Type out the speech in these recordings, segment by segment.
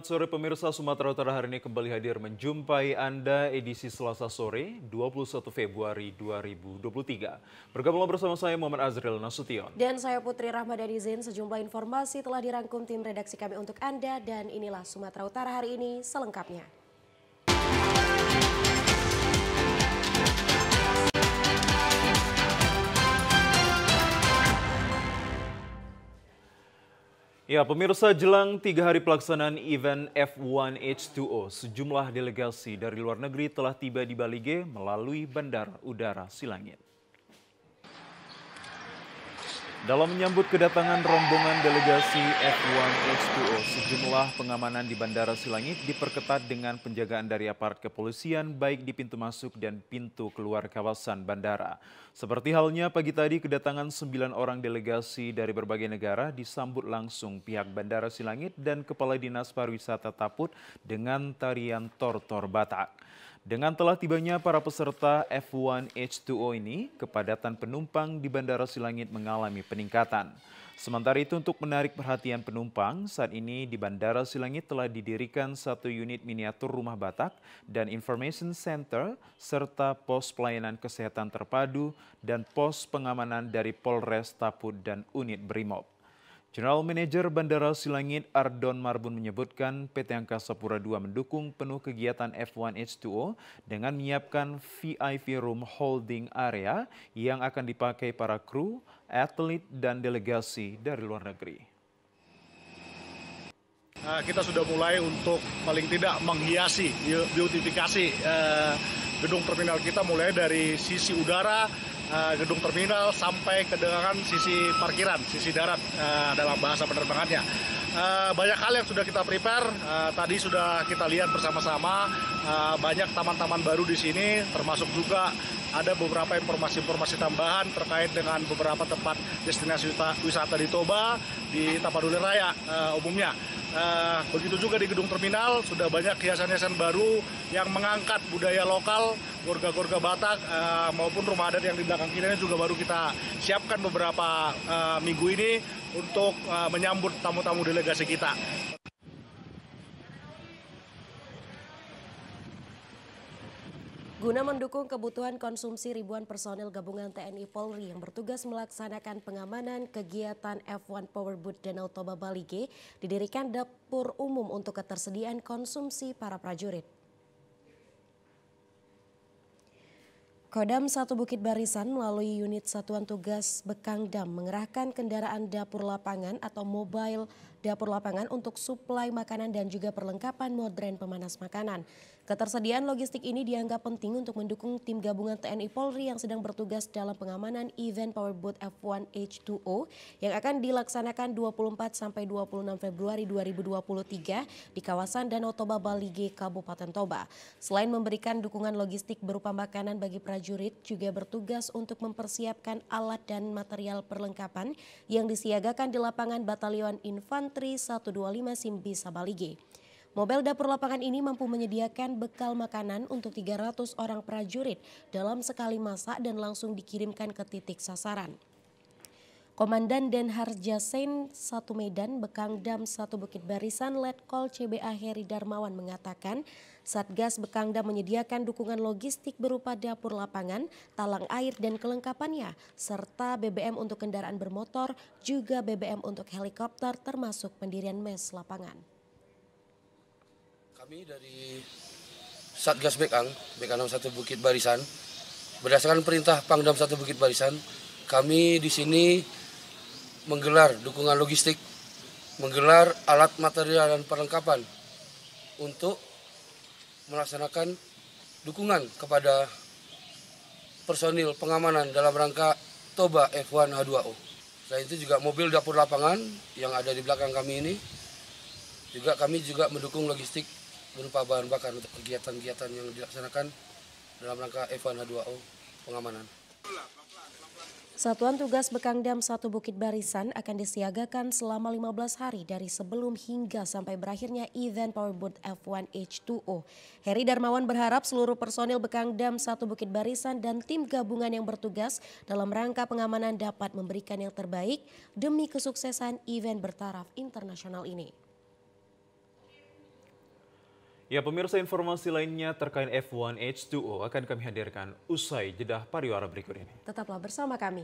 Selamat sore pemirsa Sumatera Utara hari ini kembali hadir menjumpai Anda edisi Selasa sore 21 Februari 2023. Bergabung bersama saya Muhammad Azril Nasution. Dan saya Putri Rahmadani Zain, sejumlah informasi telah dirangkum tim redaksi kami untuk Anda dan inilah Sumatera Utara hari ini selengkapnya. Ya, pemirsa jelang tiga hari pelaksanaan event F1H2O, sejumlah delegasi dari luar negeri telah tiba di Bali G melalui Bandara Udara Silangit. Dalam menyambut kedatangan rombongan delegasi F1H2O, sejumlah pengamanan di Bandara Silangit diperketat dengan penjagaan dari aparat kepolisian baik di pintu masuk dan pintu keluar kawasan bandara. Seperti halnya pagi tadi kedatangan sembilan orang delegasi dari berbagai negara disambut langsung pihak Bandara Silangit dan Kepala Dinas Pariwisata Taput dengan tarian tortor Batak. Dengan telah tibanya para peserta F1H2O ini, kepadatan penumpang di Bandara Silangit mengalami peningkatan. Sementara itu untuk menarik perhatian penumpang, saat ini di Bandara Silangit telah didirikan satu unit miniatur rumah Batak dan Information Center serta pos pelayanan kesehatan terpadu dan pos pengamanan dari Polres Taput dan unit Brimob. General Manager Bandara Silangit Ardon Marbun menyebutkan PT Angkasa Pura II mendukung penuh kegiatan F1H2O dengan menyiapkan VIP Room Holding Area yang akan dipakai para kru, atlet, dan delegasi dari luar negeri. Nah, kita sudah mulai untuk paling tidak menghiasi, beautifikasi eh, gedung terminal kita mulai dari sisi udara, uh, gedung terminal sampai ke dengan sisi parkiran, sisi darat uh, dalam bahasa penerbangannya. Eh, banyak hal yang sudah kita prepare. Uh, tadi sudah kita lihat bersama-sama uh, banyak taman-taman baru di sini, termasuk juga ada beberapa informasi-informasi tambahan terkait dengan beberapa tempat destinasi wisata di Toba, di Tapanuli Raya uh, umumnya. Uh, begitu juga di gedung terminal sudah banyak hiasan-hiasan baru yang mengangkat budaya lokal, gorga-gorga Batak uh, maupun rumah adat yang di belakang kita juga baru kita siapkan beberapa uh, minggu ini untuk uh, menyambut tamu-tamu delegasi kita. Guna mendukung kebutuhan konsumsi ribuan personil gabungan TNI Polri yang bertugas melaksanakan pengamanan kegiatan F1 Powerboat Danau Toba Balige, didirikan dapur umum untuk ketersediaan konsumsi para prajurit. Kodam Satu Bukit Barisan melalui unit Satuan Tugas Bekangdam mengerahkan kendaraan dapur lapangan atau mobile dapur lapangan untuk suplai makanan dan juga perlengkapan modern pemanas makanan. Ketersediaan logistik ini dianggap penting untuk mendukung tim gabungan TNI Polri yang sedang bertugas dalam pengamanan event Powerboat F1 H2O yang akan dilaksanakan 24 sampai 26 Februari 2023 di kawasan Danau Toba Bali G Kabupaten Toba. Selain memberikan dukungan logistik berupa makanan bagi prajurit, juga bertugas untuk mempersiapkan alat dan material perlengkapan yang disiagakan di lapangan Batalion Infanteri 125 Simbi Sabalige. Mobil dapur lapangan ini mampu menyediakan bekal makanan untuk 300 orang prajurit dalam sekali masak dan langsung dikirimkan ke titik sasaran. Komandan Den Harja Sen 1 Medan Bekangdam Satu Bukit Barisan Letkol CBA Heri Darmawan mengatakan Satgas Bekangdam menyediakan dukungan logistik berupa dapur lapangan, talang air dan kelengkapannya serta BBM untuk kendaraan bermotor juga BBM untuk helikopter termasuk pendirian mes lapangan. Kami dari Satgas Bekang, Bekang 1 Bukit Barisan, berdasarkan perintah Pangdam 1 Bukit Barisan, kami di sini menggelar dukungan logistik, menggelar alat material dan perlengkapan untuk melaksanakan dukungan kepada personil pengamanan dalam rangka Toba F1 H2O. Selain itu juga mobil dapur lapangan yang ada di belakang kami ini, juga kami juga mendukung logistik berupa bahan bakar untuk kegiatan-kegiatan yang dilaksanakan dalam rangka EVAN H2O pengamanan. Satuan Tugas Bekangdam Satu Bukit Barisan akan disiagakan selama 15 hari dari sebelum hingga sampai berakhirnya event Powerboat F1H2O. Heri Darmawan berharap seluruh personil Bekangdam Satu Bukit Barisan dan tim gabungan yang bertugas dalam rangka pengamanan dapat memberikan yang terbaik demi kesuksesan event bertaraf internasional ini. Ya pemirsa informasi lainnya terkait F1 H2O akan kami hadirkan usai jedah pariwara berikut ini. Tetaplah bersama kami.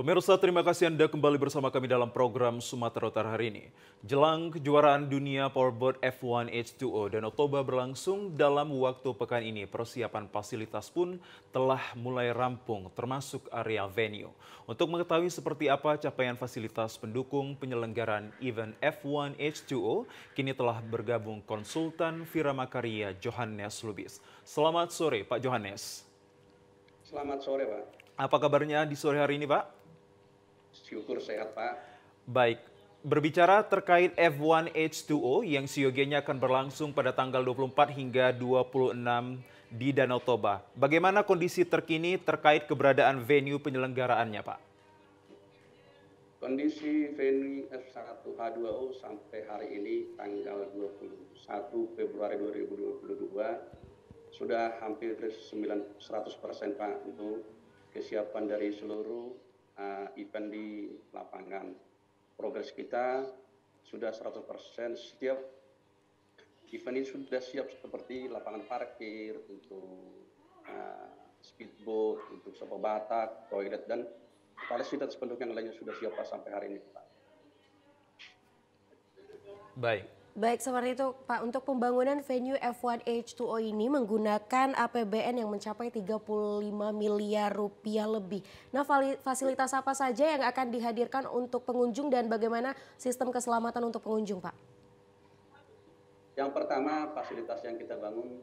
Pemirsa, terima kasih Anda kembali bersama kami dalam program Sumatera Utara hari ini. Jelang kejuaraan dunia powerboat F1 H2O dan Oktober berlangsung dalam waktu pekan ini, persiapan fasilitas pun telah mulai rampung, termasuk area venue. Untuk mengetahui seperti apa capaian fasilitas pendukung penyelenggaraan event F1 H2O, kini telah bergabung konsultan Vira Makaria Johannes Lubis. Selamat sore, Pak Johannes. Selamat sore, Pak. Apa kabarnya di sore hari ini, Pak? Syukur sehat Pak. Baik, Berbicara terkait F1H2O yang siogennya akan berlangsung pada tanggal 24 hingga 26 di Danau Toba. Bagaimana kondisi terkini terkait keberadaan venue penyelenggaraannya, Pak? Kondisi venue F1H2O sampai hari ini tanggal 21 Februari 2022 sudah hampir 900 persen Pak untuk kesiapan dari seluruh Eh, event di lapangan. Progres kita sudah 100% setiap event ini sudah siap seperti lapangan parkir untuk uh, speedboat, untuk sopo batak, toilet dan fasilitas pendukung yang lainnya sudah siap sampai hari ini, Pak. Baik, Baik, seperti itu Pak. Untuk pembangunan venue F1 H2O ini menggunakan APBN yang mencapai 35 miliar rupiah lebih. Nah, fasilitas apa saja yang akan dihadirkan untuk pengunjung dan bagaimana sistem keselamatan untuk pengunjung, Pak? Yang pertama, fasilitas yang kita bangun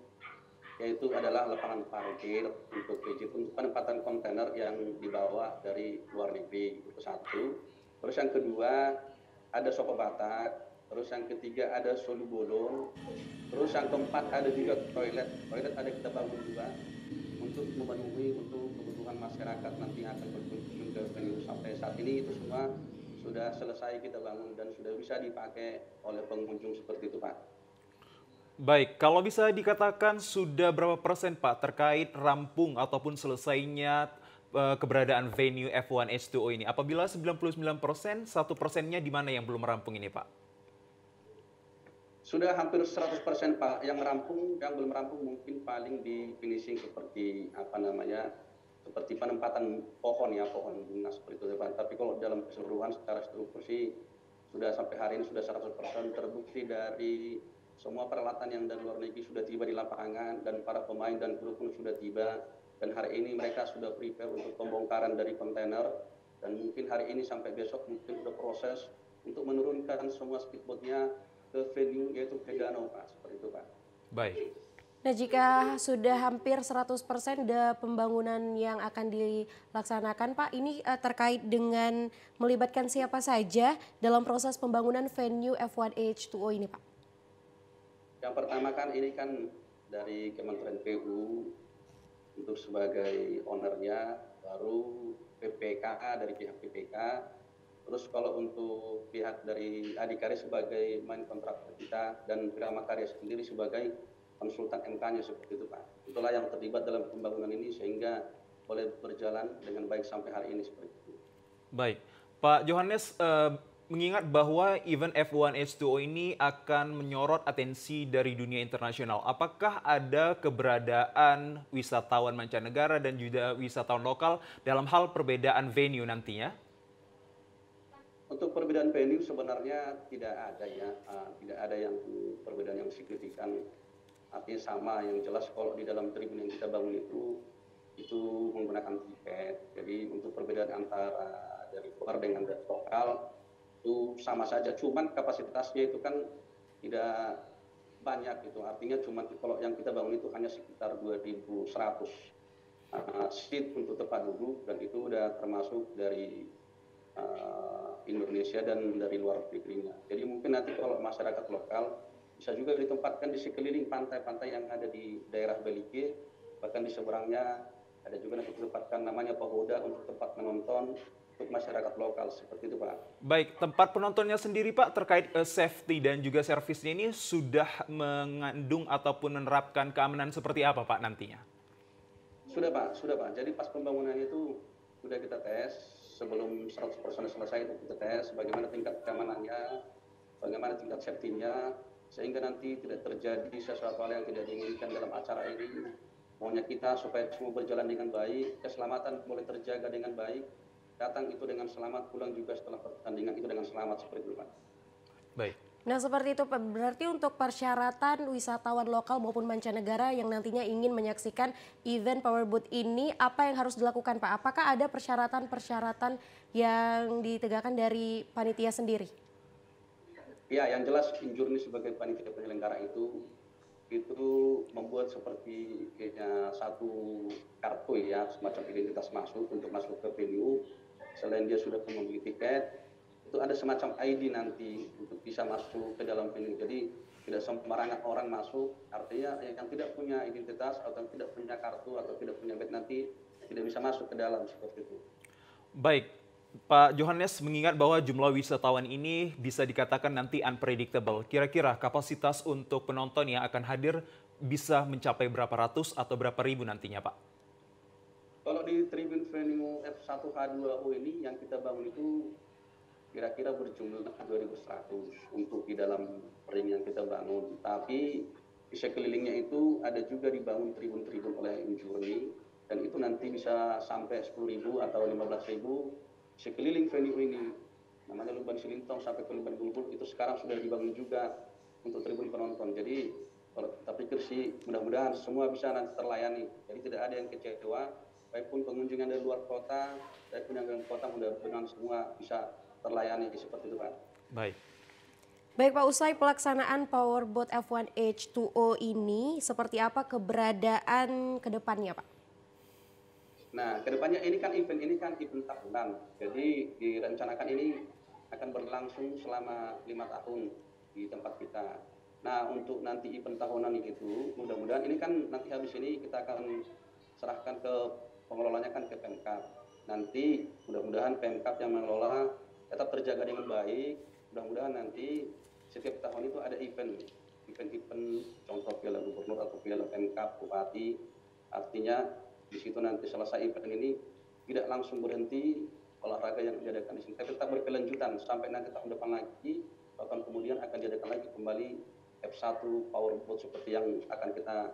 yaitu adalah lapangan parkir untuk PJ untuk penempatan kontainer yang dibawa dari luar negeri itu satu. Terus yang kedua, ada sopo batak terus yang ketiga ada solu bolong, terus yang keempat ada juga toilet, toilet ada kita bangun juga untuk memenuhi untuk kebutuhan masyarakat nanti akan berkunjung ke venue sampai saat ini itu semua sudah selesai kita bangun dan sudah bisa dipakai oleh pengunjung seperti itu Pak. Baik, kalau bisa dikatakan sudah berapa persen Pak terkait rampung ataupun selesainya eh, keberadaan venue F1H2O ini? Apabila 99 persen, satu persennya di mana yang belum rampung ini Pak? sudah hampir 100% Pak yang rampung yang belum rampung mungkin paling di finishing seperti apa namanya seperti penempatan pohon ya pohon bunga seperti itu Pak. Tapi kalau dalam keseluruhan secara struktur sih sudah sampai hari ini sudah 100% terbukti dari semua peralatan yang dari luar negeri sudah tiba di lapangan dan para pemain dan kru pun sudah tiba dan hari ini mereka sudah prepare untuk pembongkaran dari kontainer dan mungkin hari ini sampai besok mungkin sudah proses untuk menurunkan semua speedboatnya ke venue yaitu Vedano Pak, seperti itu Pak. Baik. Nah, jika sudah hampir 100% de pembangunan yang akan dilaksanakan, Pak, ini uh, terkait dengan melibatkan siapa saja dalam proses pembangunan venue F1H2O ini, Pak? Yang pertama kan ini kan dari Kementerian PU untuk sebagai ownernya, baru PPKA dari pihak PPK, Terus kalau untuk pihak dari Adikarya sebagai main kontraktor kita dan Grama Karya sendiri sebagai konsultan MK-nya seperti itu Pak. Itulah yang terlibat dalam pembangunan ini sehingga boleh berjalan dengan baik sampai hari ini seperti itu. Baik, Pak Johannes eh, mengingat bahwa event F1 H2O ini akan menyorot atensi dari dunia internasional. Apakah ada keberadaan wisatawan mancanegara dan juga wisatawan lokal dalam hal perbedaan venue nantinya? Untuk perbedaan venue sebenarnya tidak ada ya, uh, tidak ada yang perbedaan yang signifikan. Artinya sama, yang jelas kalau di dalam tribun yang kita bangun itu itu menggunakan tiket. Jadi untuk perbedaan antara dari luar dengan dari lokal itu sama saja, cuman kapasitasnya itu kan tidak banyak gitu. Artinya cuma kalau yang kita bangun itu hanya sekitar 2.100 uh, eh, seat untuk tempat duduk dan itu udah termasuk dari eh, Indonesia dan dari luar negerinya. Jadi mungkin nanti kalau masyarakat lokal bisa juga ditempatkan di sekeliling pantai-pantai yang ada di daerah Belike bahkan di seberangnya ada juga nanti ditempatkan namanya pagoda untuk tempat menonton untuk masyarakat lokal seperti itu Pak. Baik, tempat penontonnya sendiri Pak terkait uh, safety dan juga servisnya ini sudah mengandung ataupun menerapkan keamanan seperti apa Pak nantinya? Sudah Pak, sudah Pak. Jadi pas pembangunannya itu sudah kita tes sebelum 100 persen selesai untuk tes bagaimana tingkat keamanannya, bagaimana tingkat safety-nya, sehingga nanti tidak terjadi sesuatu hal yang tidak diinginkan dalam acara ini. Maunya kita supaya semua berjalan dengan baik, keselamatan boleh terjaga dengan baik, datang itu dengan selamat, pulang juga setelah pertandingan itu dengan selamat seperti itu, Pak. Baik. Nah seperti itu berarti untuk persyaratan wisatawan lokal maupun mancanegara yang nantinya ingin menyaksikan event Powerboat ini apa yang harus dilakukan Pak? Apakah ada persyaratan-persyaratan yang ditegakkan dari panitia sendiri? Ya yang jelas Injurni sebagai panitia penyelenggara itu itu membuat seperti ya, satu kartu ya semacam identitas masuk untuk masuk ke venue selain dia sudah memiliki tiket itu ada semacam ID nanti untuk bisa masuk ke dalam venue. Jadi tidak sembarangan orang masuk. Artinya yang tidak punya identitas atau tidak punya kartu atau tidak punya bed nanti tidak bisa masuk ke dalam seperti itu. Baik, Pak Johannes mengingat bahwa jumlah wisatawan ini bisa dikatakan nanti unpredictable. Kira-kira kapasitas untuk penonton yang akan hadir bisa mencapai berapa ratus atau berapa ribu nantinya, Pak? Kalau di Tribun Venue F1H2O ini yang kita bangun itu kira-kira berjumlah 2.100 untuk di dalam ring yang kita bangun. Tapi sekelilingnya sekelilingnya itu ada juga dibangun tribun-tribun oleh Injurni dan itu nanti bisa sampai 10.000 atau 15.000 sekeliling venue ini. Namanya Lubang Silintong sampai ke Lubang itu sekarang sudah dibangun juga untuk tribun penonton. Jadi kalau kita pikir sih mudah-mudahan semua bisa nanti terlayani. Jadi tidak ada yang kecewa, baik pun yang dari luar kota, dari kota mudah-mudahan semua bisa terlayani seperti itu kan. Baik. Baik Pak Usai, pelaksanaan Powerboat F1H2O ini seperti apa keberadaan kedepannya Pak? Nah, kedepannya ini kan event ini kan event tahunan, jadi direncanakan ini akan berlangsung selama lima tahun di tempat kita. Nah, untuk nanti event tahunan itu, mudah-mudahan ini kan nanti habis ini kita akan serahkan ke pengelolanya kan ke Pemkap. Nanti mudah-mudahan Pemkap yang mengelola tetap terjaga dengan baik. Mudah-mudahan nanti setiap tahun itu ada event, event-event contoh piala gubernur atau piala pemkap bupati. Artinya di situ nanti selesai event ini tidak langsung berhenti olahraga yang diadakan di sini, tapi tetap berkelanjutan sampai nanti tahun depan lagi, bahkan kemudian akan diadakan lagi kembali F1 powerboat seperti yang akan kita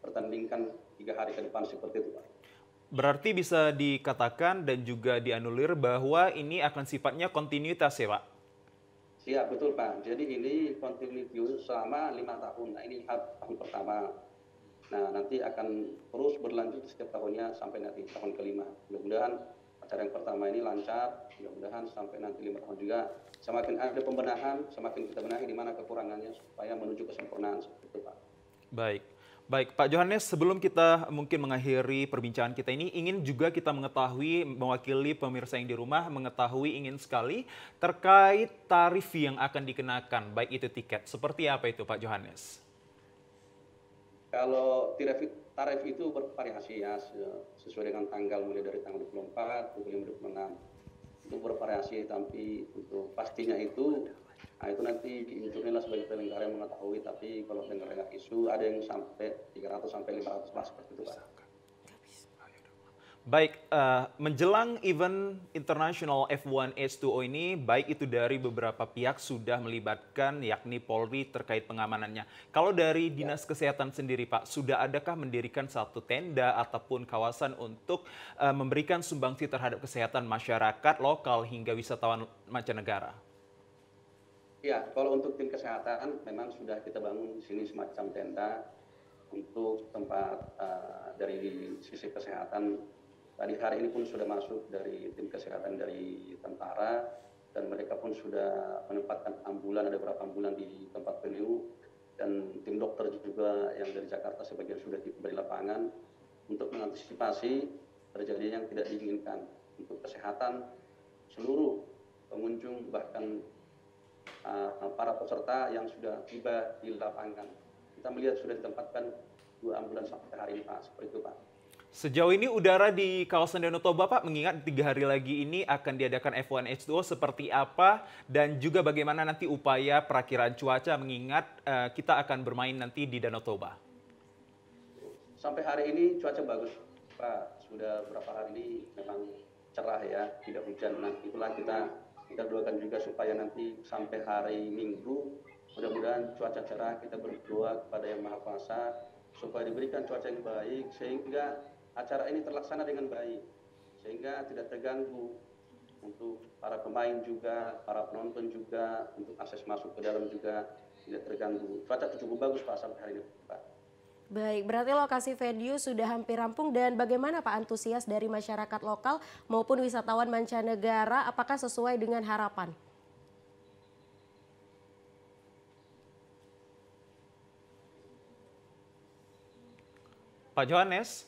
pertandingkan tiga hari ke depan seperti itu, Pak. Berarti bisa dikatakan dan juga dianulir bahwa ini akan sifatnya kontinuitas ya Pak? Iya betul Pak. Jadi ini kontinuitas selama lima tahun. Nah ini hub tahun pertama. Nah nanti akan terus berlanjut setiap tahunnya sampai nanti tahun kelima. Mudah-mudahan acara yang pertama ini lancar. Mudah-mudahan sampai nanti lima tahun juga. Semakin ada pembenahan, semakin kita benahi di mana kekurangannya supaya menuju kesempurnaan seperti itu Pak. Baik. Baik, Pak Johannes, sebelum kita mungkin mengakhiri perbincangan kita ini, ingin juga kita mengetahui, mewakili pemirsa yang di rumah, mengetahui ingin sekali terkait tarif yang akan dikenakan, baik itu tiket. Seperti apa itu Pak Johannes? Kalau tarif, tarif itu bervariasi ya, sesuai dengan tanggal mulai dari tanggal 24, kemudian 26. Itu bervariasi, tapi untuk pastinya itu Nah, itu nanti dihitungin lah sebagai penyelenggara yang mengetahui, tapi kalau penyelenggara isu ada yang sampai 300 sampai 500 lah seperti itu Pak. Baik, uh, menjelang event internasional F1 H2O ini, baik itu dari beberapa pihak sudah melibatkan yakni Polri terkait pengamanannya. Kalau dari ya. Dinas Kesehatan sendiri Pak, sudah adakah mendirikan satu tenda ataupun kawasan untuk uh, memberikan sumbangsi terhadap kesehatan masyarakat lokal hingga wisatawan mancanegara? Ya, kalau untuk tim kesehatan memang sudah kita bangun di sini semacam tenda untuk tempat uh, dari sisi kesehatan. Tadi hari ini pun sudah masuk dari tim kesehatan dari tentara dan mereka pun sudah menempatkan ambulan ada beberapa ambulan di tempat beliau dan tim dokter juga yang dari Jakarta sebagian sudah tiba di lapangan untuk mengantisipasi terjadinya yang tidak diinginkan untuk kesehatan seluruh pengunjung bahkan Eh, para peserta yang sudah tiba di lapangan. Kita melihat sudah ditempatkan dua ambulans sampai hari ini Pak, seperti itu Pak. Sejauh ini udara di kawasan Danau Toba Pak, mengingat tiga hari lagi ini akan diadakan F1 2 seperti apa dan juga bagaimana nanti upaya perakiran cuaca mengingat uh, kita akan bermain nanti di Danau Toba. Sampai hari ini cuaca bagus Pak, sudah berapa hari ini memang cerah ya, tidak hujan. Nah itulah kita kita doakan juga supaya nanti sampai hari Minggu mudah-mudahan cuaca cerah kita berdoa kepada Yang Maha Kuasa supaya diberikan cuaca yang baik sehingga acara ini terlaksana dengan baik sehingga tidak terganggu untuk para pemain juga, para penonton juga, untuk akses masuk ke dalam juga tidak terganggu. Cuaca cukup bagus Pak sampai hari ini Pak. Baik, berarti lokasi venue sudah hampir rampung dan bagaimana Pak antusias dari masyarakat lokal maupun wisatawan mancanegara apakah sesuai dengan harapan? Pak Johannes,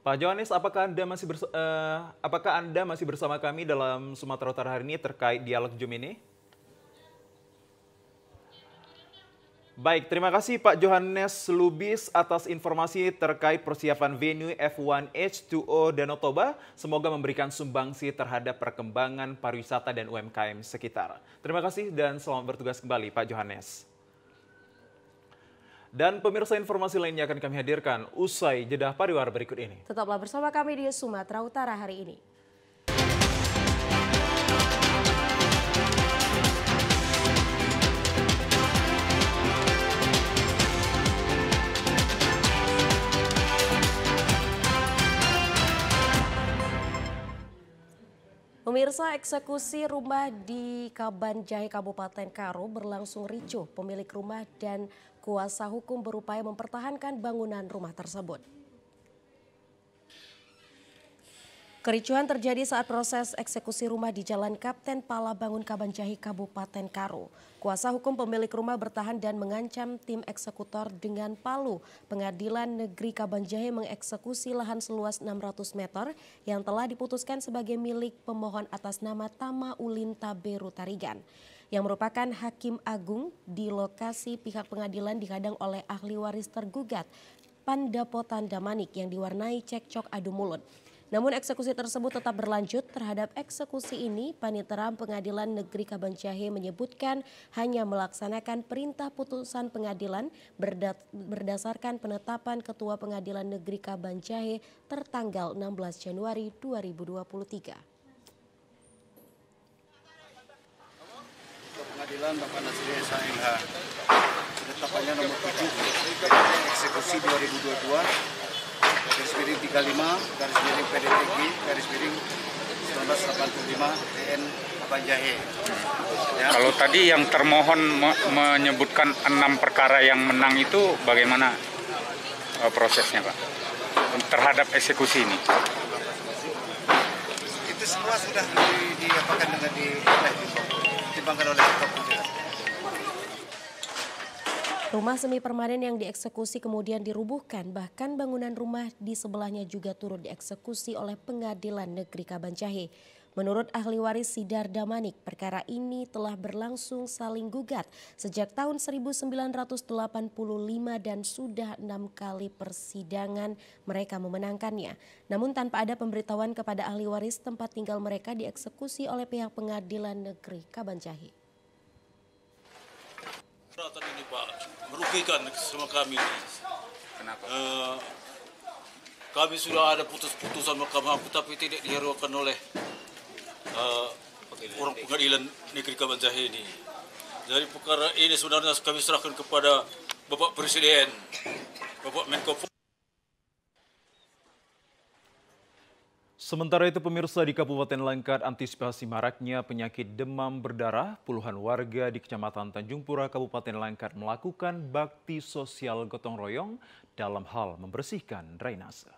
Pak Johannes, apakah Anda masih bersama, uh, eh, apakah Anda masih bersama kami dalam Sumatera Utara hari ini terkait dialog Zoom ini? Baik, terima kasih Pak Johannes Lubis atas informasi terkait persiapan venue F1 H2O Danau Toba. Semoga memberikan sumbangsi terhadap perkembangan pariwisata dan UMKM sekitar. Terima kasih dan selamat bertugas kembali Pak Johannes. Dan pemirsa informasi lainnya akan kami hadirkan usai jeda pariwara berikut ini. Tetaplah bersama kami di Sumatera Utara hari ini. Pemirsa eksekusi rumah di Jahe Kabupaten Karo berlangsung ricuh. Pemilik rumah dan kuasa hukum berupaya mempertahankan bangunan rumah tersebut. Kericuhan terjadi saat proses eksekusi rumah di Jalan Kapten Pala Bangun Kabanjahi Kabupaten Karo. Kuasa hukum pemilik rumah bertahan dan mengancam tim eksekutor dengan palu. Pengadilan Negeri Kabanjahi mengeksekusi lahan seluas 600 meter yang telah diputuskan sebagai milik pemohon atas nama Tama Ulin Taberu Tarigan. Yang merupakan hakim agung di lokasi pihak pengadilan dihadang oleh ahli waris tergugat Pandapotan Damanik yang diwarnai cekcok adu mulut. Namun eksekusi tersebut tetap berlanjut. Terhadap eksekusi ini, Panitera Pengadilan Negeri Kabanjahe menyebutkan hanya melaksanakan perintah putusan pengadilan berdasarkan penetapan Ketua Pengadilan Negeri Kabanjahe tertanggal 16 Januari 2023. Pengadilan Bapak Nasri SHMH penetapannya nomor 7 eksekusi 2022 garis miring 35, garis miring PDTG, garis miring 1985 TN Abang Jahe. Ya. Kalau tadi yang termohon me menyebutkan enam perkara yang menang itu bagaimana eh, prosesnya Pak? Terhadap eksekusi ini? Itu semua sudah diapakan dengan di, di, di oleh ketua Rumah semi permanen yang dieksekusi kemudian dirubuhkan, bahkan bangunan rumah di sebelahnya juga turut dieksekusi oleh Pengadilan Negeri Kabanjahe. Menurut ahli waris Sidar Damanik, perkara ini telah berlangsung saling gugat sejak tahun 1985 dan sudah enam kali persidangan mereka memenangkannya. Namun tanpa ada pemberitahuan kepada ahli waris tempat tinggal mereka dieksekusi oleh pihak pengadilan negeri Kabanjahe. merugikan semua kami. Kenapa? Uh, kami sudah ada putus-putusan mahkamah aku tapi tidak diharapkan oleh uh, pengadilan orang pengadilan negeri Kabanjah ini. Jadi perkara ini sebenarnya kami serahkan kepada Bapak Presiden, Bapak Menko Sementara itu pemirsa di Kabupaten Langkat antisipasi maraknya penyakit demam berdarah, puluhan warga di Kecamatan Tanjung Pura Kabupaten Langkat melakukan bakti sosial gotong royong dalam hal membersihkan drainase.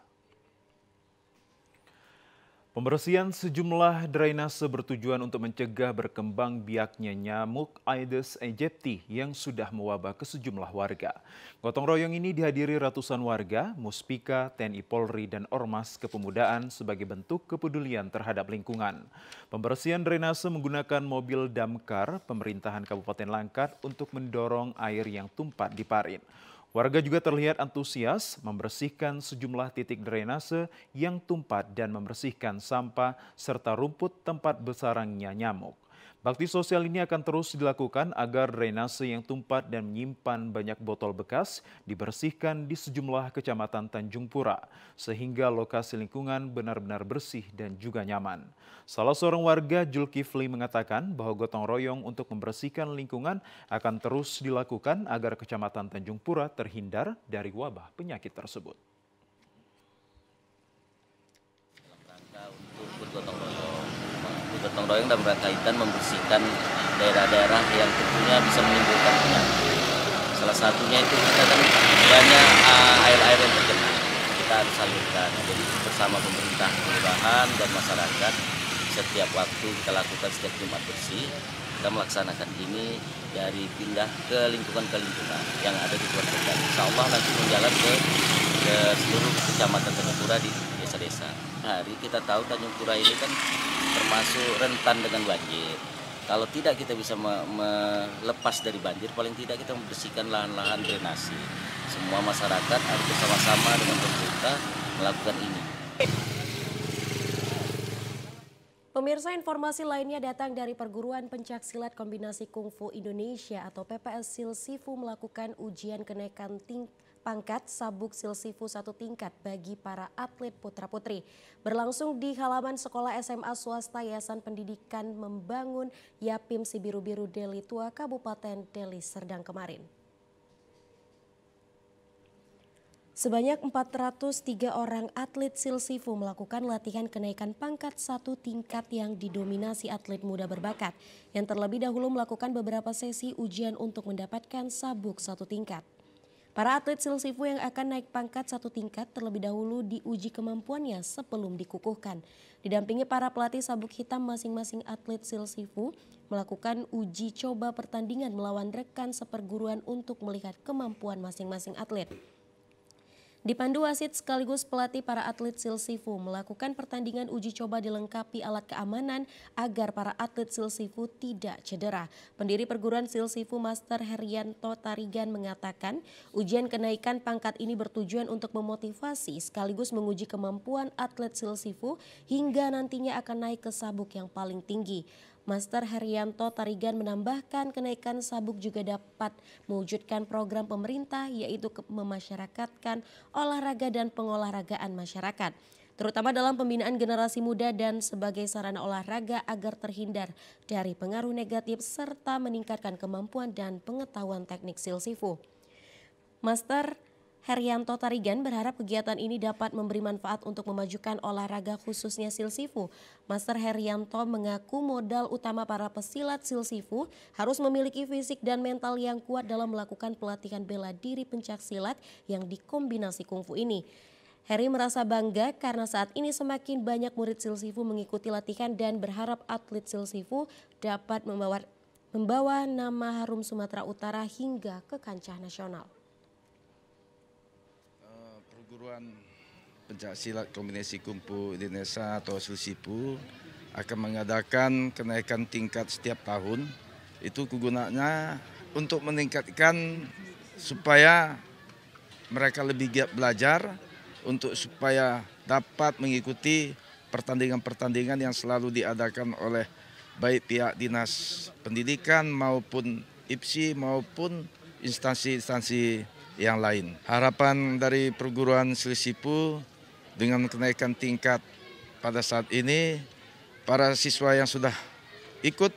Pembersihan sejumlah drainase bertujuan untuk mencegah berkembang biaknya nyamuk Aedes aegypti yang sudah mewabah ke sejumlah warga. Gotong royong ini dihadiri ratusan warga, Muspika, TNI Polri, dan Ormas Kepemudaan sebagai bentuk kepedulian terhadap lingkungan. Pembersihan drainase menggunakan mobil damkar pemerintahan Kabupaten Langkat untuk mendorong air yang tumpat di parit. Warga juga terlihat antusias membersihkan sejumlah titik drainase yang tumpat dan membersihkan sampah serta rumput tempat besarangnya nyamuk. Bakti sosial ini akan terus dilakukan agar drainase yang tumpat dan menyimpan banyak botol bekas dibersihkan di sejumlah kecamatan Tanjung Pura, sehingga lokasi lingkungan benar-benar bersih dan juga nyaman. Salah seorang warga Julkifli mengatakan bahwa gotong royong untuk membersihkan lingkungan akan terus dilakukan agar kecamatan Tanjung Pura terhindar dari wabah penyakit tersebut. gotong royong dan berkaitan membersihkan daerah-daerah yang tentunya bisa menimbulkan penyakit. Salah satunya itu kita kan banyak eh, air-air yang terkena. Kita harus salurkan. Jadi bersama pemerintah kelurahan dan masyarakat setiap waktu kita lakukan setiap Jumat bersih. Kita melaksanakan ini dari pindah ke lingkungan lingkungan yang ada di Kabupaten Insya Allah langsung menjalan ke, ke seluruh kecamatan Tenggara di desa-desa hari kita tahu Tanjung Pura ini kan termasuk rentan dengan banjir. Kalau tidak kita bisa me melepas dari banjir, paling tidak kita membersihkan lahan-lahan drenasi. Semua masyarakat harus bersama-sama dengan pemerintah melakukan ini. Pemirsa informasi lainnya datang dari Perguruan Pencaksilat Kombinasi Kungfu Indonesia atau PPS Silsifu melakukan ujian kenaikan ting pangkat sabuk Silsifu satu tingkat bagi para atlet putra-putri. Berlangsung di halaman Sekolah SMA Swasta Yayasan Pendidikan Membangun Yapim Sibiru Biru Deli Tua Kabupaten Deli Serdang kemarin. Sebanyak 403 orang atlet Silsifu melakukan latihan kenaikan pangkat satu tingkat yang didominasi atlet muda berbakat yang terlebih dahulu melakukan beberapa sesi ujian untuk mendapatkan sabuk satu tingkat. Para atlet Silsifu yang akan naik pangkat satu tingkat terlebih dahulu diuji kemampuannya sebelum dikukuhkan. Didampingi para pelatih sabuk hitam masing-masing atlet Silsifu melakukan uji coba pertandingan melawan rekan seperguruan untuk melihat kemampuan masing-masing atlet. Dipandu wasit sekaligus pelatih para atlet Silsifu melakukan pertandingan uji coba dilengkapi alat keamanan agar para atlet Silsifu tidak cedera. Pendiri perguruan Silsifu Master Herianto Tarigan mengatakan ujian kenaikan pangkat ini bertujuan untuk memotivasi sekaligus menguji kemampuan atlet Silsifu hingga nantinya akan naik ke sabuk yang paling tinggi. Master Haryanto Tarigan menambahkan kenaikan sabuk juga dapat mewujudkan program pemerintah yaitu memasyarakatkan olahraga dan pengolahragaan masyarakat terutama dalam pembinaan generasi muda dan sebagai sarana olahraga agar terhindar dari pengaruh negatif serta meningkatkan kemampuan dan pengetahuan teknik silsifu. Master Herianto Tarigan berharap kegiatan ini dapat memberi manfaat untuk memajukan olahraga khususnya silsifu. Master Herianto mengaku modal utama para pesilat silsifu harus memiliki fisik dan mental yang kuat dalam melakukan pelatihan bela diri pencak silat yang dikombinasi kungfu ini. Heri merasa bangga karena saat ini semakin banyak murid silsifu mengikuti latihan dan berharap atlet silsifu dapat membawa membawa nama harum Sumatera Utara hingga ke kancah nasional perguruan silat kombinasi kumpu Indonesia atau Silsipu akan mengadakan kenaikan tingkat setiap tahun. Itu kegunaannya untuk meningkatkan supaya mereka lebih giat belajar untuk supaya dapat mengikuti pertandingan-pertandingan yang selalu diadakan oleh baik pihak dinas pendidikan maupun IPSI maupun instansi-instansi yang lain. Harapan dari perguruan Silsipu dengan kenaikan tingkat pada saat ini, para siswa yang sudah ikut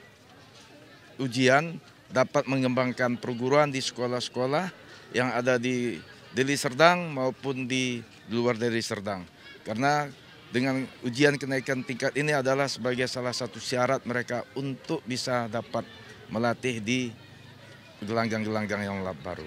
ujian dapat mengembangkan perguruan di sekolah-sekolah yang ada di Deli Serdang maupun di luar Deli Serdang. Karena dengan ujian kenaikan tingkat ini adalah sebagai salah satu syarat mereka untuk bisa dapat melatih di gelanggang-gelanggang yang baru.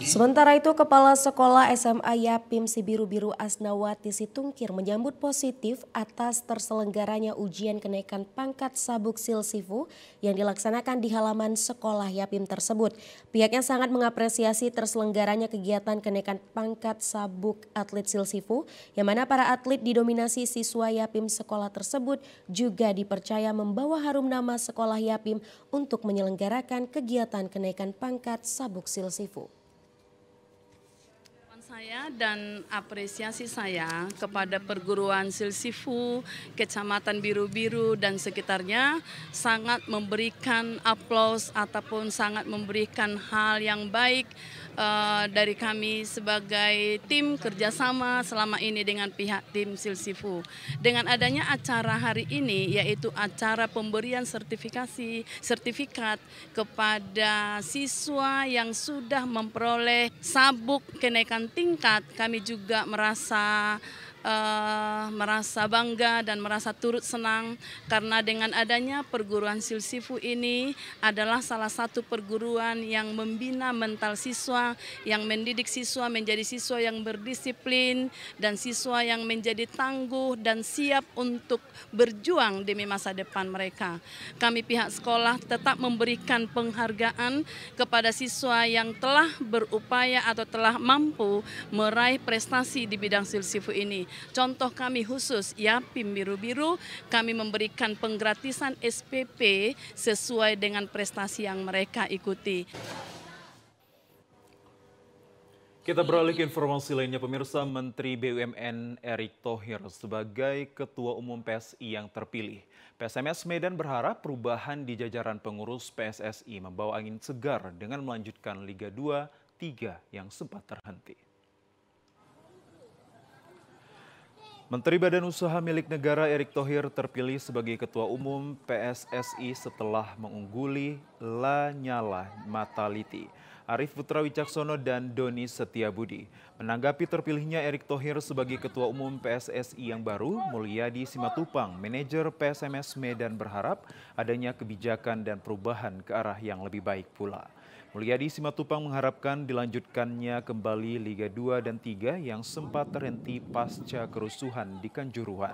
Sementara itu, Kepala Sekolah SMA Yapim Sibiru Biru Asnawati Situngkir menyambut positif atas terselenggaranya ujian kenaikan pangkat sabuk silsifu yang dilaksanakan di halaman sekolah Yapim tersebut. Pihaknya sangat mengapresiasi terselenggaranya kegiatan kenaikan pangkat sabuk atlet silsifu yang mana para atlet didominasi siswa Yapim sekolah tersebut juga dipercaya membawa harum nama sekolah Yapim untuk menyelenggarakan kegiatan kenaikan pangkat sabuk silsifu saya dan apresiasi saya kepada perguruan Silsifu, Kecamatan Biru-Biru dan sekitarnya sangat memberikan aplaus ataupun sangat memberikan hal yang baik Eh, dari kami sebagai tim kerjasama selama ini dengan pihak tim Silsifu. Dengan adanya acara hari ini, yaitu acara pemberian sertifikasi sertifikat kepada siswa yang sudah memperoleh sabuk kenaikan tingkat, kami juga merasa uh, merasa bangga dan merasa turut senang karena dengan adanya perguruan Silsifu ini adalah salah satu perguruan yang membina mental siswa, yang mendidik siswa menjadi siswa yang berdisiplin dan siswa yang menjadi tangguh dan siap untuk berjuang demi masa depan mereka. Kami pihak sekolah tetap memberikan penghargaan kepada siswa yang telah berupaya atau telah mampu meraih prestasi di bidang Silsifu ini. Contoh kami khusus Yapim Biru-Biru, kami memberikan penggratisan SPP sesuai dengan prestasi yang mereka ikuti. Kita beralih ke informasi lainnya, pemirsa. Menteri BUMN Erick Thohir sebagai Ketua Umum PSI yang terpilih. PSMS Medan berharap perubahan di jajaran pengurus PSSI membawa angin segar dengan melanjutkan Liga 2, 3 yang sempat terhenti. Menteri Badan Usaha milik negara Erick Thohir terpilih sebagai Ketua Umum PSSI setelah mengungguli Lanyala Mataliti, Arif Putra Wicaksono dan Doni Setiabudi. Menanggapi terpilihnya Erick Thohir sebagai Ketua Umum PSSI yang baru, Mulyadi Simatupang, manajer PSMS Medan berharap adanya kebijakan dan perubahan ke arah yang lebih baik pula. Mulyadi Simatupang mengharapkan dilanjutkannya kembali Liga 2 dan 3 yang sempat terhenti pasca kerusuhan di Kanjuruhan.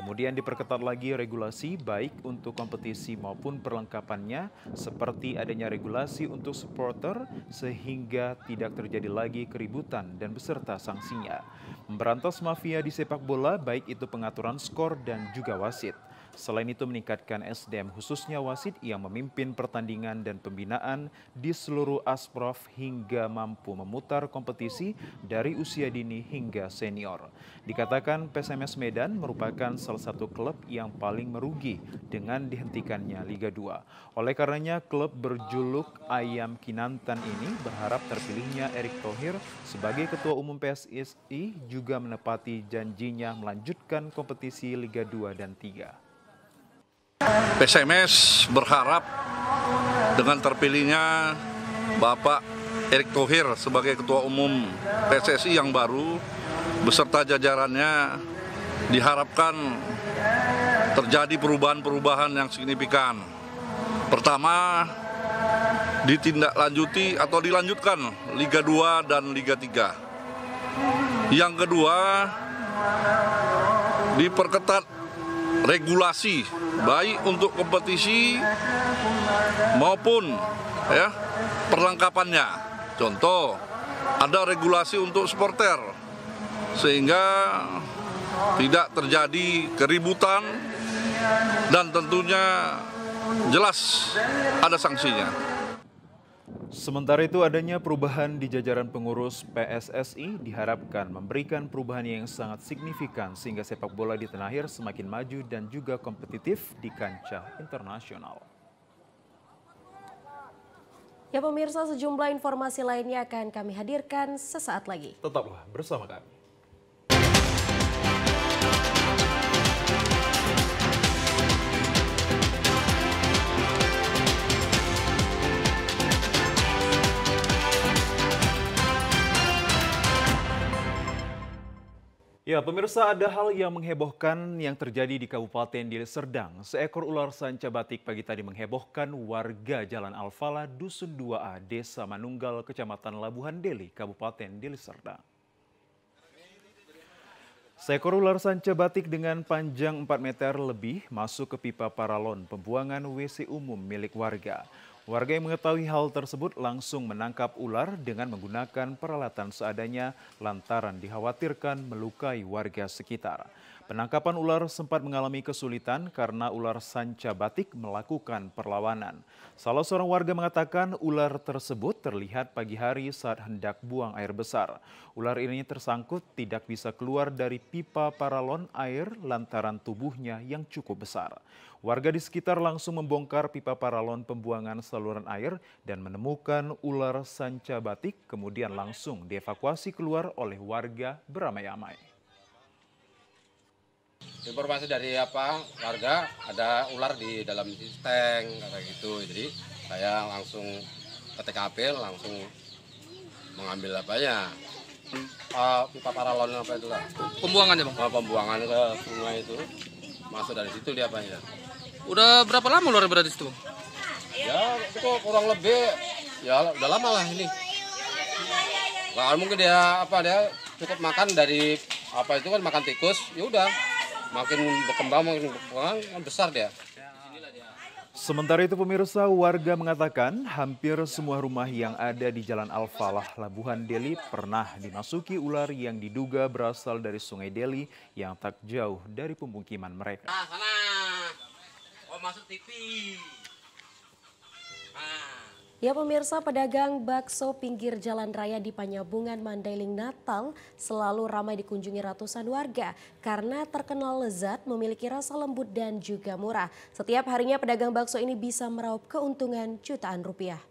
Kemudian diperketat lagi regulasi baik untuk kompetisi maupun perlengkapannya seperti adanya regulasi untuk supporter sehingga tidak terjadi lagi keributan dan beserta sanksinya. Memberantas mafia di sepak bola baik itu pengaturan skor dan juga wasit. Selain itu meningkatkan SDM khususnya wasit yang memimpin pertandingan dan pembinaan di seluruh asprof hingga mampu memutar kompetisi dari usia dini hingga senior. Dikatakan PSMS Medan merupakan salah satu klub yang paling merugi dengan dihentikannya Liga 2. Oleh karenanya klub berjuluk Ayam Kinantan ini berharap terpilihnya Erick Thohir sebagai ketua umum PSSI juga menepati janjinya melanjutkan kompetisi Liga 2 dan 3. PSMS berharap dengan terpilihnya Bapak Erick Thohir sebagai Ketua Umum PSSI yang baru beserta jajarannya diharapkan terjadi perubahan-perubahan yang signifikan. Pertama, ditindaklanjuti atau dilanjutkan Liga 2 dan Liga 3. Yang kedua, diperketat regulasi baik untuk kompetisi maupun ya perlengkapannya. Contoh ada regulasi untuk supporter sehingga tidak terjadi keributan dan tentunya jelas ada sanksinya. Sementara itu adanya perubahan di jajaran pengurus PSSI diharapkan memberikan perubahan yang sangat signifikan sehingga sepak bola di tanah air semakin maju dan juga kompetitif di kancah internasional. Ya pemirsa sejumlah informasi lainnya akan kami hadirkan sesaat lagi. Tetaplah bersama kami. Ya, pemirsa ada hal yang menghebohkan yang terjadi di Kabupaten Deli Serdang. Seekor ular sanca batik pagi tadi menghebohkan warga Jalan Alfala, Dusun 2A, Desa Manunggal, Kecamatan Labuhan Deli, Kabupaten Deli Serdang. Seekor ular sanca batik dengan panjang 4 meter lebih masuk ke pipa paralon pembuangan WC umum milik warga. Warga yang mengetahui hal tersebut langsung menangkap ular dengan menggunakan peralatan seadanya lantaran dikhawatirkan melukai warga sekitar. Penangkapan ular sempat mengalami kesulitan karena ular sanca batik melakukan perlawanan. Salah seorang warga mengatakan ular tersebut terlihat pagi hari saat hendak buang air besar. Ular ini tersangkut tidak bisa keluar dari pipa paralon air lantaran tubuhnya yang cukup besar. Warga di sekitar langsung membongkar pipa paralon pembuangan saluran air dan menemukan ular sanca batik, kemudian langsung dievakuasi keluar oleh warga beramai-ramai. Informasi dari apa warga ada ular di dalam tank kata gitu, jadi saya langsung ke TKP langsung mengambil apanya uh, pipa paralon apa itu lah oh, pembuangan ya bang pembuangan ke sungai itu masuk dari situ dia apanya Udah berapa lama lu berada di situ? Ya, itu kurang lebih ya udah lama lah ini. Nah, mungkin dia apa dia cukup makan dari apa itu kan makan tikus, ya udah makin berkembang makin berkembang kan besar dia. Sementara itu pemirsa warga mengatakan hampir semua rumah yang ada di Jalan Alfalah Labuhan Deli pernah dimasuki ular yang diduga berasal dari Sungai Deli yang tak jauh dari pemukiman mereka. Nah, sana. Oh, masuk TV. Nah. Ya pemirsa pedagang bakso pinggir jalan raya di Panyabungan Mandailing Natal selalu ramai dikunjungi ratusan warga karena terkenal lezat, memiliki rasa lembut dan juga murah. Setiap harinya pedagang bakso ini bisa meraup keuntungan jutaan rupiah.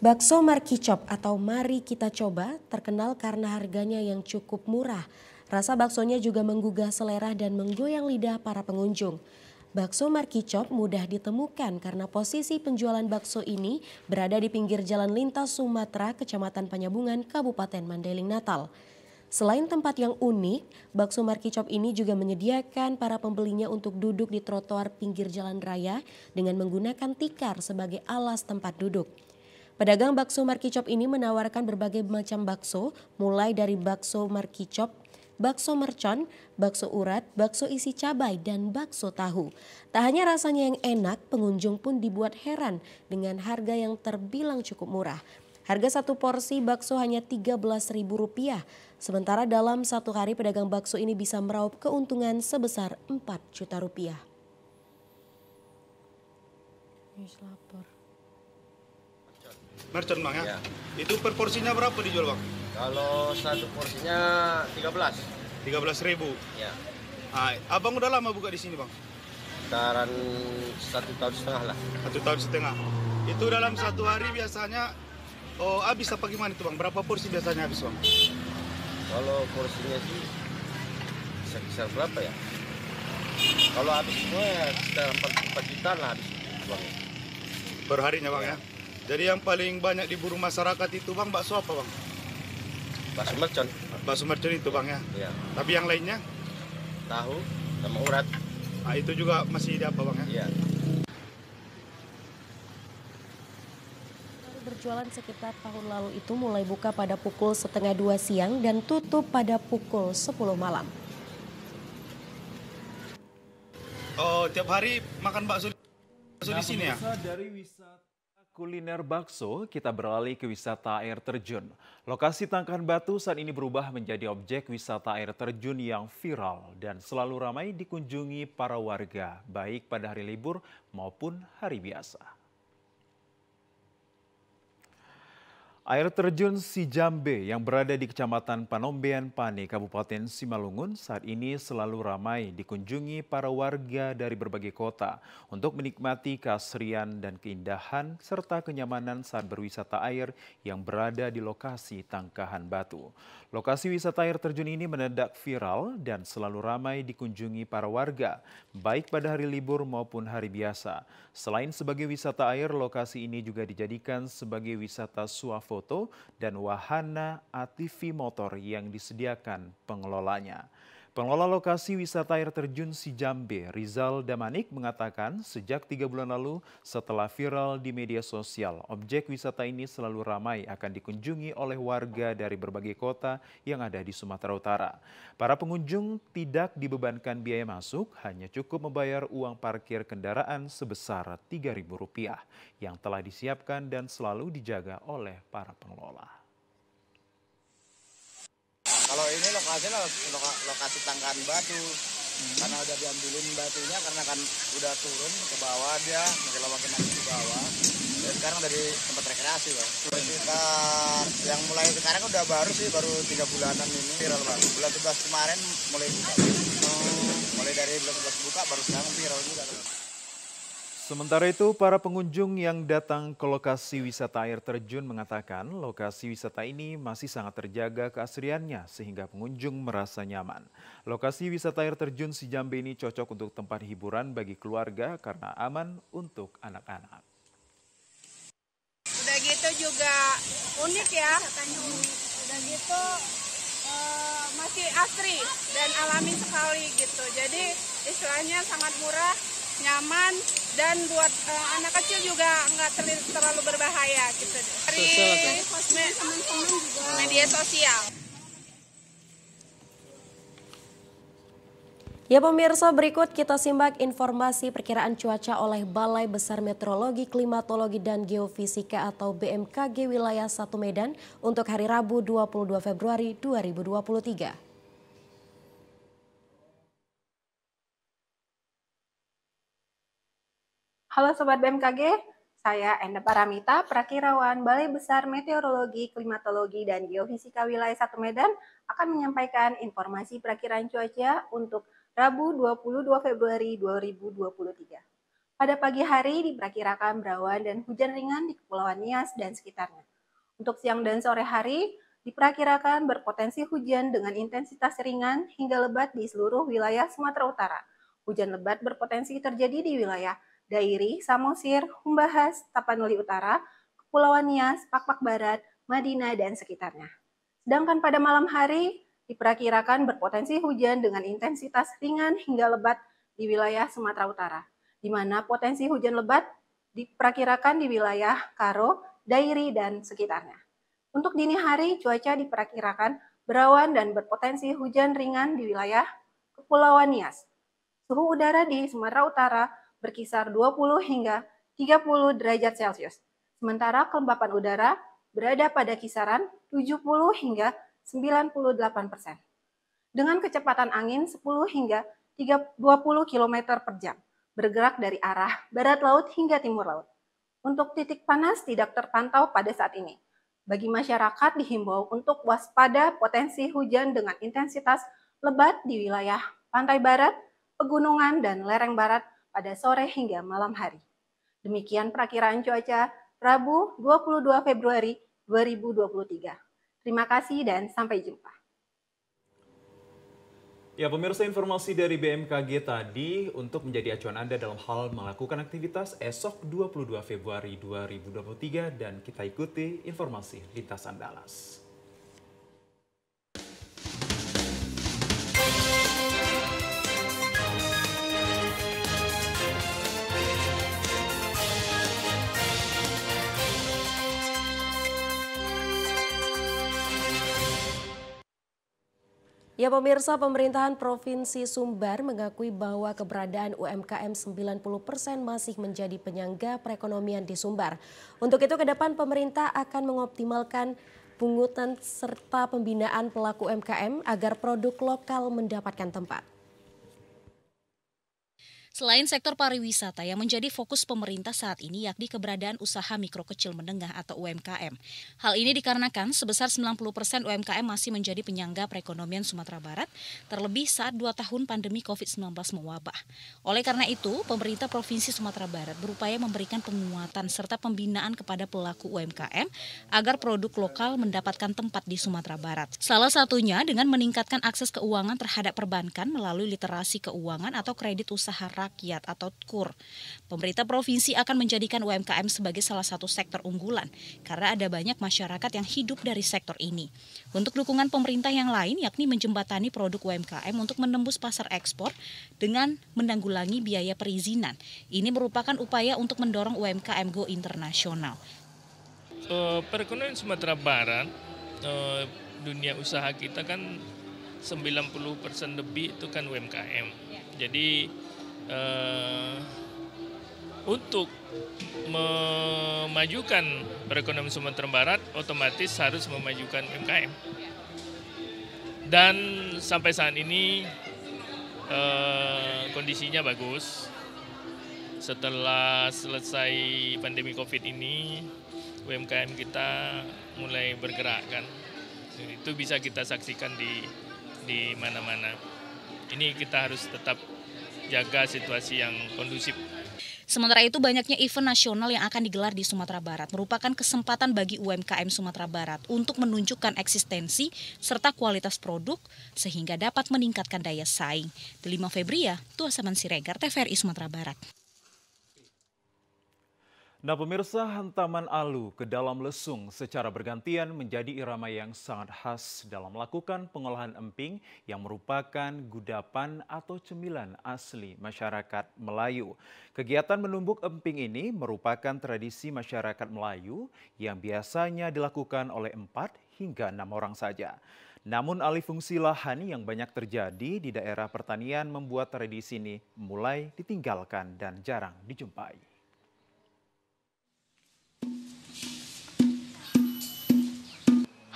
Bakso Markicop atau Mari Kita Coba terkenal karena harganya yang cukup murah. Rasa baksonya juga menggugah selera dan menggoyang lidah para pengunjung. Bakso Markicop mudah ditemukan karena posisi penjualan bakso ini berada di pinggir jalan lintas Sumatera, Kecamatan Panyabungan, Kabupaten Mandailing Natal. Selain tempat yang unik, bakso Markicop ini juga menyediakan para pembelinya untuk duduk di trotoar pinggir jalan raya dengan menggunakan tikar sebagai alas tempat duduk. Pedagang bakso Markicop ini menawarkan berbagai macam bakso, mulai dari bakso Markicop bakso mercon, bakso urat, bakso isi cabai, dan bakso tahu. Tak hanya rasanya yang enak, pengunjung pun dibuat heran dengan harga yang terbilang cukup murah. Harga satu porsi bakso hanya Rp13.000, sementara dalam satu hari pedagang bakso ini bisa meraup keuntungan sebesar 4 juta rupiah. Lapor merchant bang ya? ya. Itu per porsinya berapa dijual bang? Kalau satu porsinya 13. 13 ribu. Ya. Nah, abang udah lama buka di sini bang? Sekarang satu tahun setengah lah. Satu tahun setengah. Itu dalam satu hari biasanya oh habis apa gimana itu bang? Berapa porsi biasanya habis bang? Kalau porsinya sih bisa berapa ya? Kalau habis semua ya sekitar 4, juta lah habis bang. Per bang ya? ya? Jadi yang paling banyak diburu masyarakat itu bang bakso apa bang? Bakso mercon. Bakso mercon itu bang ya. Iya. Tapi yang lainnya? Tahu sama urat. Nah, itu juga masih di apa bang ya? Iya. Berjualan sekitar tahun lalu itu mulai buka pada pukul setengah dua siang dan tutup pada pukul sepuluh malam. Oh, tiap hari makan bakso, bakso di sini ya? Nah, dari wisata kuliner bakso, kita beralih ke wisata air terjun. Lokasi Tangkahan Batu saat ini berubah menjadi objek wisata air terjun yang viral dan selalu ramai dikunjungi para warga, baik pada hari libur maupun hari biasa. Air terjun Sijambe yang berada di Kecamatan Panombean Pane, Kabupaten Simalungun saat ini selalu ramai dikunjungi para warga dari berbagai kota untuk menikmati keasrian dan keindahan serta kenyamanan saat berwisata air yang berada di lokasi Tangkahan Batu. Lokasi wisata air terjun ini menedak viral dan selalu ramai dikunjungi para warga, baik pada hari libur maupun hari biasa. Selain sebagai wisata air, lokasi ini juga dijadikan sebagai wisata suafoto foto dan wahana ATV motor yang disediakan pengelolanya. Pengelola lokasi wisata air terjun Sijambe, Rizal Damanik mengatakan sejak tiga bulan lalu setelah viral di media sosial, objek wisata ini selalu ramai akan dikunjungi oleh warga dari berbagai kota yang ada di Sumatera Utara. Para pengunjung tidak dibebankan biaya masuk, hanya cukup membayar uang parkir kendaraan sebesar Rp3.000 yang telah disiapkan dan selalu dijaga oleh para pengelola kalau ini lokasi lokasi tangkahan batu hmm. karena udah diambilin batunya karena kan udah turun ke bawah dia makin lama makin ke bawah dan sekarang dari tempat rekreasi bang sekitar yang mulai sekarang udah baru sih baru tiga bulanan ini viral bang bulan 11 kemarin mulai buka eh, mulai dari bulan 11 buka baru sekarang viral juga Sementara itu, para pengunjung yang datang ke lokasi wisata air terjun mengatakan lokasi wisata ini masih sangat terjaga keasriannya sehingga pengunjung merasa nyaman. Lokasi wisata air terjun si Jambi ini cocok untuk tempat hiburan bagi keluarga karena aman untuk anak-anak. Udah gitu juga unik ya, udah gitu eh, masih asri dan alami sekali gitu. Jadi istilahnya sangat murah nyaman dan buat uh, anak kecil juga nggak ter terlalu berbahaya gitu dari media sosial. Ya pemirsa berikut kita simak informasi perkiraan cuaca oleh Balai Besar Meteorologi, Klimatologi dan Geofisika atau BMKG Wilayah 1 Medan untuk hari Rabu 22 Februari 2023. Halo Sobat BMKG, saya Enda Paramita, Prakirawan Balai Besar Meteorologi, Klimatologi, dan Geofisika Wilayah 1 Medan akan menyampaikan informasi perakiraan cuaca untuk Rabu 22 Februari 2023. Pada pagi hari diperkirakan berawan dan hujan ringan di Kepulauan Nias dan sekitarnya. Untuk siang dan sore hari, diperkirakan berpotensi hujan dengan intensitas ringan hingga lebat di seluruh wilayah Sumatera Utara. Hujan lebat berpotensi terjadi di wilayah Dairi, Samosir, Humbahas, Tapanuli Utara, Kepulauan Nias, Pakpak Barat, Madinah, dan sekitarnya. Sedangkan pada malam hari diperkirakan berpotensi hujan dengan intensitas ringan hingga lebat di wilayah Sumatera Utara, di mana potensi hujan lebat diperkirakan di wilayah Karo, Dairi, dan sekitarnya. Untuk dini hari, cuaca diperkirakan berawan dan berpotensi hujan ringan di wilayah Kepulauan Nias. Suhu udara di Sumatera Utara berkisar 20 hingga 30 derajat Celcius. Sementara kelembapan udara berada pada kisaran 70 hingga 98 persen. Dengan kecepatan angin 10 hingga 20 km per jam, bergerak dari arah barat laut hingga timur laut. Untuk titik panas tidak terpantau pada saat ini. Bagi masyarakat dihimbau untuk waspada potensi hujan dengan intensitas lebat di wilayah pantai barat, pegunungan, dan lereng barat pada sore hingga malam hari. Demikian perakiraan cuaca Rabu 22 Februari 2023. Terima kasih dan sampai jumpa. Ya pemirsa informasi dari BMKG tadi untuk menjadi acuan Anda dalam hal melakukan aktivitas esok 22 Februari 2023 dan kita ikuti informasi lintas andalas. Ya pemirsa, pemerintahan Provinsi Sumbar mengakui bahwa keberadaan UMKM 90% masih menjadi penyangga perekonomian di Sumbar. Untuk itu ke depan pemerintah akan mengoptimalkan pungutan serta pembinaan pelaku UMKM agar produk lokal mendapatkan tempat. Selain sektor pariwisata yang menjadi fokus pemerintah saat ini yakni keberadaan usaha mikro kecil menengah atau UMKM. Hal ini dikarenakan sebesar 90% persen UMKM masih menjadi penyangga perekonomian Sumatera Barat, terlebih saat dua tahun pandemi COVID-19 mewabah. Oleh karena itu, pemerintah Provinsi Sumatera Barat berupaya memberikan penguatan serta pembinaan kepada pelaku UMKM agar produk lokal mendapatkan tempat di Sumatera Barat. Salah satunya dengan meningkatkan akses keuangan terhadap perbankan melalui literasi keuangan atau kredit usaha rakyat atau KUR. Pemerintah provinsi akan menjadikan UMKM sebagai salah satu sektor unggulan karena ada banyak masyarakat yang hidup dari sektor ini. Untuk dukungan pemerintah yang lain yakni menjembatani produk UMKM untuk menembus pasar ekspor dengan menanggulangi biaya perizinan. Ini merupakan upaya untuk mendorong UMKM go internasional. Uh, perekonomian Sumatera Barat, eh, dunia usaha kita kan 90% lebih itu kan UMKM. Ya. Jadi uh, untuk memajukan perekonomian Sumatera Barat otomatis harus memajukan UMKM. Dan sampai saat ini uh, kondisinya bagus. Setelah selesai pandemi COVID ini, UMKM kita mulai bergerak kan. Itu bisa kita saksikan di di mana-mana. Ini kita harus tetap jaga situasi yang kondusif. Sementara itu banyaknya event nasional yang akan digelar di Sumatera Barat merupakan kesempatan bagi UMKM Sumatera Barat untuk menunjukkan eksistensi serta kualitas produk sehingga dapat meningkatkan daya saing. Delima Febria, ya, Tuasaman Siregar, TVRI Sumatera Barat. Nah pemirsa, hantaman alu ke dalam lesung secara bergantian menjadi irama yang sangat khas dalam melakukan pengolahan emping yang merupakan gudapan atau cemilan asli masyarakat Melayu. Kegiatan menumbuk emping ini merupakan tradisi masyarakat Melayu yang biasanya dilakukan oleh empat hingga enam orang saja. Namun alih fungsi lahan yang banyak terjadi di daerah pertanian membuat tradisi ini mulai ditinggalkan dan jarang dijumpai.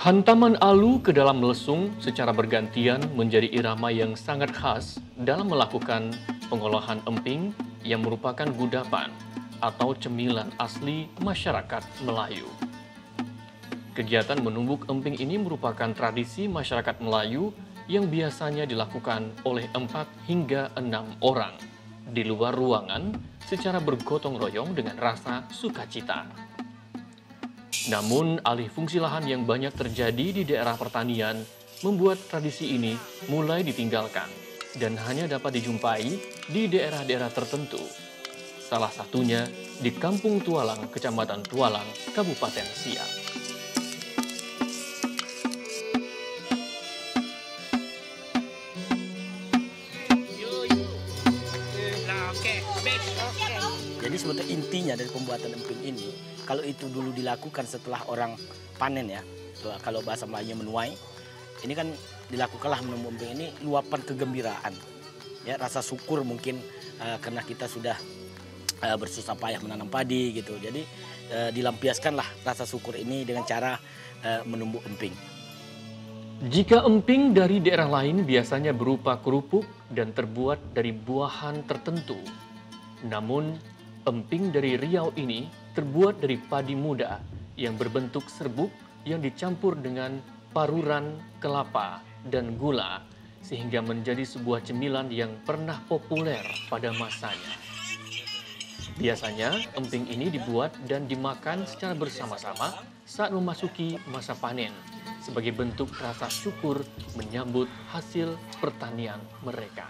Hantaman alu ke dalam lesung secara bergantian menjadi irama yang sangat khas dalam melakukan pengolahan emping yang merupakan gudapan atau cemilan asli masyarakat Melayu. Kegiatan menumbuk emping ini merupakan tradisi masyarakat Melayu yang biasanya dilakukan oleh empat hingga enam orang di luar ruangan secara bergotong royong dengan rasa sukacita. Namun, alih fungsi lahan yang banyak terjadi di daerah pertanian membuat tradisi ini mulai ditinggalkan dan hanya dapat dijumpai di daerah-daerah tertentu. Salah satunya di Kampung Tualang, Kecamatan Tualang, Kabupaten Siak. Jadi sebetulnya intinya dari pembuatan emping ini, kalau itu dulu dilakukan setelah orang panen ya, kalau bahasa Melayunya menuai, ini kan dilakukanlah menumbuh emping ini luapan kegembiraan, ya rasa syukur mungkin uh, karena kita sudah uh, bersusah payah menanam padi gitu. Jadi uh, dilampiaskanlah rasa syukur ini dengan cara uh, menumbuk emping. Jika emping dari daerah lain biasanya berupa kerupuk dan terbuat dari buahan tertentu, namun Emping dari Riau ini terbuat dari padi muda yang berbentuk serbuk yang dicampur dengan paruran kelapa dan gula sehingga menjadi sebuah cemilan yang pernah populer pada masanya. Biasanya, emping ini dibuat dan dimakan secara bersama-sama saat memasuki masa panen sebagai bentuk rasa syukur menyambut hasil pertanian mereka.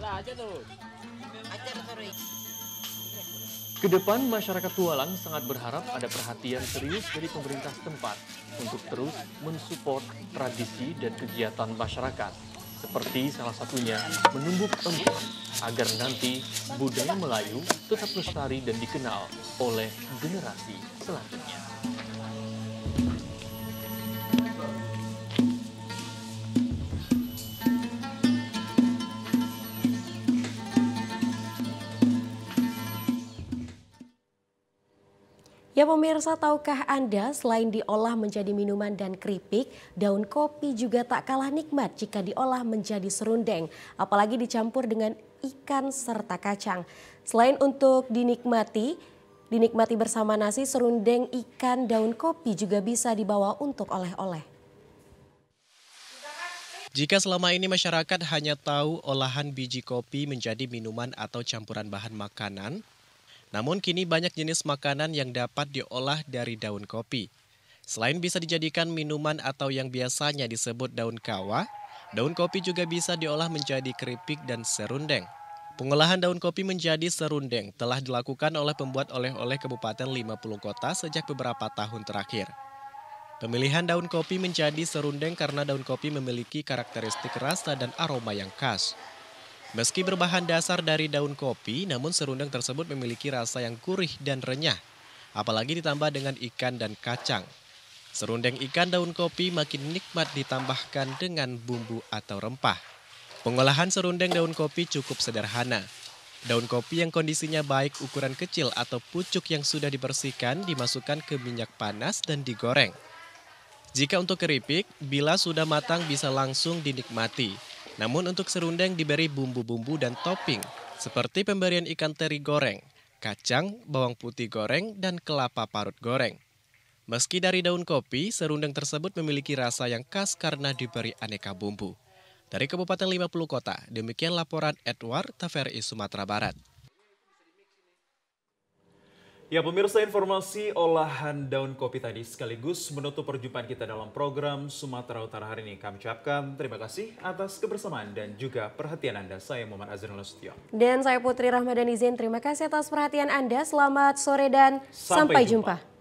Lah aja tuh. Ajar Kedepan masyarakat Tualang sangat berharap ada perhatian serius dari pemerintah setempat untuk terus mensupport tradisi dan kegiatan masyarakat. Seperti salah satunya menumbuk empon agar nanti budaya Melayu tetap lestari dan dikenal oleh generasi selanjutnya. Ya pemirsa, tahukah Anda selain diolah menjadi minuman dan keripik, daun kopi juga tak kalah nikmat jika diolah menjadi serundeng, apalagi dicampur dengan ikan serta kacang. Selain untuk dinikmati, dinikmati bersama nasi, serundeng ikan daun kopi juga bisa dibawa untuk oleh-oleh. Jika selama ini masyarakat hanya tahu olahan biji kopi menjadi minuman atau campuran bahan makanan, namun kini banyak jenis makanan yang dapat diolah dari daun kopi. Selain bisa dijadikan minuman atau yang biasanya disebut daun kawa, daun kopi juga bisa diolah menjadi keripik dan serundeng. Pengolahan daun kopi menjadi serundeng telah dilakukan oleh pembuat oleh-oleh Kabupaten 50 Kota sejak beberapa tahun terakhir. Pemilihan daun kopi menjadi serundeng karena daun kopi memiliki karakteristik rasa dan aroma yang khas. Meski berbahan dasar dari daun kopi, namun serundeng tersebut memiliki rasa yang gurih dan renyah, apalagi ditambah dengan ikan dan kacang. Serundeng ikan daun kopi makin nikmat ditambahkan dengan bumbu atau rempah. Pengolahan serundeng daun kopi cukup sederhana. Daun kopi yang kondisinya baik ukuran kecil atau pucuk yang sudah dibersihkan dimasukkan ke minyak panas dan digoreng. Jika untuk keripik, bila sudah matang bisa langsung dinikmati. Namun untuk serundeng diberi bumbu-bumbu dan topping, seperti pemberian ikan teri goreng, kacang, bawang putih goreng, dan kelapa parut goreng. Meski dari daun kopi, serundeng tersebut memiliki rasa yang khas karena diberi aneka bumbu. Dari Kabupaten 50 Kota, demikian laporan Edward Taveri, Sumatera Barat. Ya pemirsa informasi olahan daun kopi tadi sekaligus menutup perjumpaan kita dalam program Sumatera Utara hari ini. Kami ucapkan terima kasih atas kebersamaan dan juga perhatian Anda. Saya Muhammad Azrin Lestio. Dan saya Putri Rahmadan Izin. Terima kasih atas perhatian Anda. Selamat sore dan sampai, sampai jumpa. jumpa.